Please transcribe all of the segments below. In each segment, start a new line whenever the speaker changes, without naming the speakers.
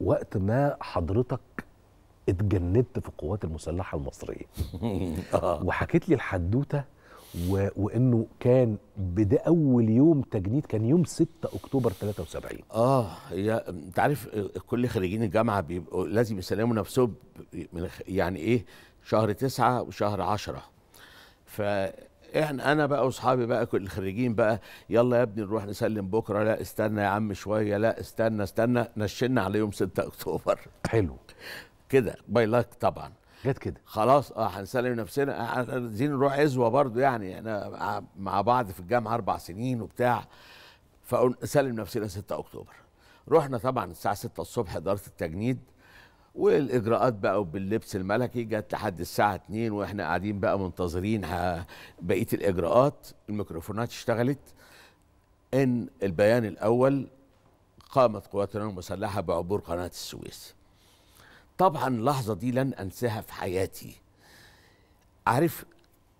وقت ما حضرتك اتجندت في القوات المسلحه المصريه آه. وحكيت لي الحدوته و... وانه كان بدا اول يوم تجنيد كان يوم 6 اكتوبر 73 اه هي انت عارف كل خريجين الجامعه بيبقوا لازم يسلموا نفسهم يعني ايه شهر 9 وشهر 10 ف احنا انا بقى واصحابي بقى كل الخريجين بقى يلا يا ابني نروح نسلم بكره لا استنى يا عم شويه لا استنى استنى نشلنا على يوم 6 اكتوبر حلو كده باي لاك طبعا جت كده خلاص اه هنسلم نفسنا اه، اه، اه، عايزين نروح عزوه برضو يعني انا مع بعض في الجامعه اربع سنين وبتاع فنسلم نفسنا 6 اكتوبر رحنا طبعا الساعه 6 الصبح اداره التجنيد والاجراءات بقى وباللبس الملكي جت لحد الساعه 2 واحنا قاعدين بقى منتظرين بقيه الاجراءات الميكروفونات اشتغلت ان البيان الاول قامت قواتنا المسلحه بعبور قناه السويس طبعا اللحظه دي لن انساها في حياتي عارف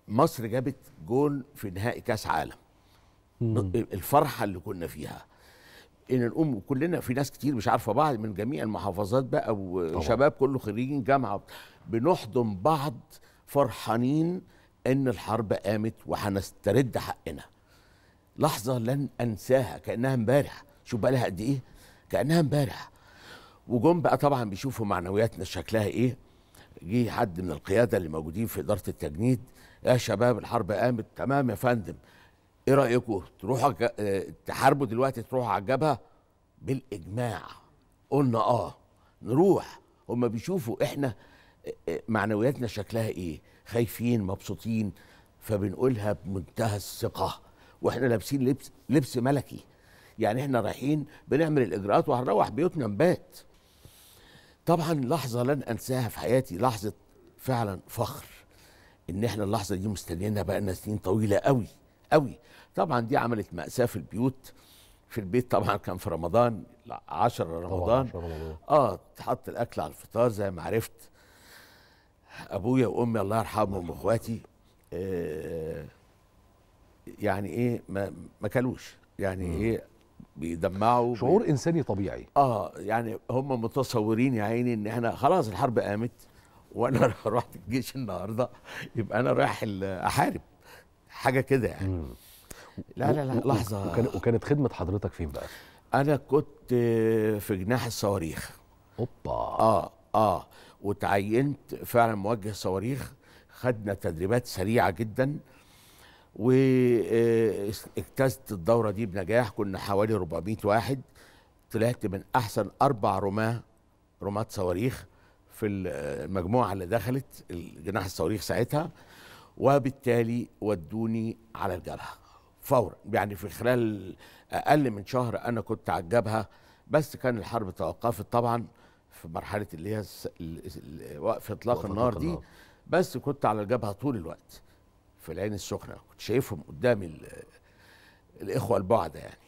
مصر جابت جول في نهائي كاس عالم الفرحه اللي كنا فيها ان الام كلنا في ناس كتير مش عارفه بعض من جميع المحافظات بقى وشباب كله خريجين جامعه بنحضن بعض فرحانين ان الحرب قامت وهنسترد حقنا لحظه لن انساها كانها امبارح شوف بقى لها قد ايه كانها امبارح وجم بقى طبعا بيشوفوا معنوياتنا شكلها ايه جه حد من القياده اللي موجودين في اداره التجنيد يا شباب الحرب قامت تمام يا فندم ايه رايكم تروحوا آه، تحاربوا دلوقتي تروحوا على الجبهه بالاجماع قلنا اه نروح هم بيشوفوا احنا آه، آه، معنوياتنا شكلها ايه خايفين مبسوطين فبنقولها بمنتهى الثقه واحنا لابسين لبس لبس ملكي يعني احنا رايحين بنعمل الاجراءات وهنروح بيوتنا نبات طبعا لحظه لن انساها في حياتي لحظه فعلا فخر ان احنا اللحظه دي مستنيينها بقى سنين طويله قوي قوي طبعا دي عملت مأساة في البيوت في البيت طبعا كان في رمضان 10 رمضان. رمضان اه اتحط الاكل على الفطار زي ما عرفت ابويا وامي الله يرحمهم واخواتي آه، يعني ايه ما ما كلوش يعني ايه بيدمعوا شعور بي... انساني طبيعي اه يعني هم متصورين يا عيني ان احنا خلاص الحرب قامت وانا رحت الجيش النهارده يبقى انا رايح احارب حاجه كده يعني مم. لا لا لا لحظه وكان وكانت خدمه حضرتك فين بقى انا كنت في جناح الصواريخ اوبا اه اه وتعينت فعلا موجه صواريخ خدنا تدريبات سريعه جدا واجتزت آه، الدوره دي بنجاح كنا حوالي 400 واحد طلعت من احسن اربع رماه رماة صواريخ في المجموعه اللي دخلت جناح الصواريخ ساعتها وبالتالي ودوني على الجبهه فورا يعني في خلال اقل من شهر انا كنت على الجبهه بس كان الحرب توقفت طبعا في مرحله اللي هي وقف اطلاق النار دي بس كنت على الجبهه طول الوقت في العين السخنه كنت شايفهم قدامي الاخوه البعدة يعني